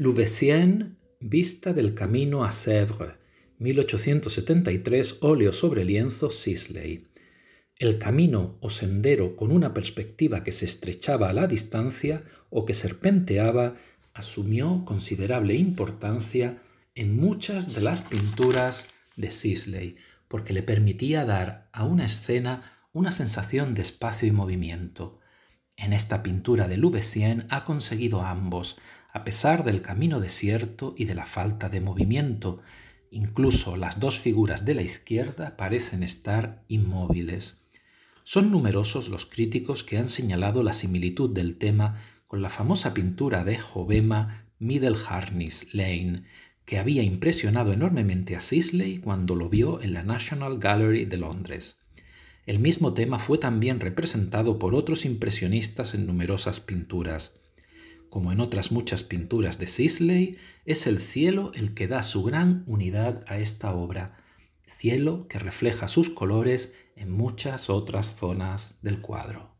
Louvessien, Vista del Camino a Sèvres, 1873, óleo sobre lienzo Sisley. El camino o sendero con una perspectiva que se estrechaba a la distancia o que serpenteaba asumió considerable importancia en muchas de las pinturas de Sisley, porque le permitía dar a una escena una sensación de espacio y movimiento. En esta pintura de Louveciennes ha conseguido ambos, a pesar del camino desierto y de la falta de movimiento. Incluso las dos figuras de la izquierda parecen estar inmóviles. Son numerosos los críticos que han señalado la similitud del tema con la famosa pintura de Jovema Middle Lane, que había impresionado enormemente a Sisley cuando lo vio en la National Gallery de Londres. El mismo tema fue también representado por otros impresionistas en numerosas pinturas como en otras muchas pinturas de Sisley, es el cielo el que da su gran unidad a esta obra, cielo que refleja sus colores en muchas otras zonas del cuadro.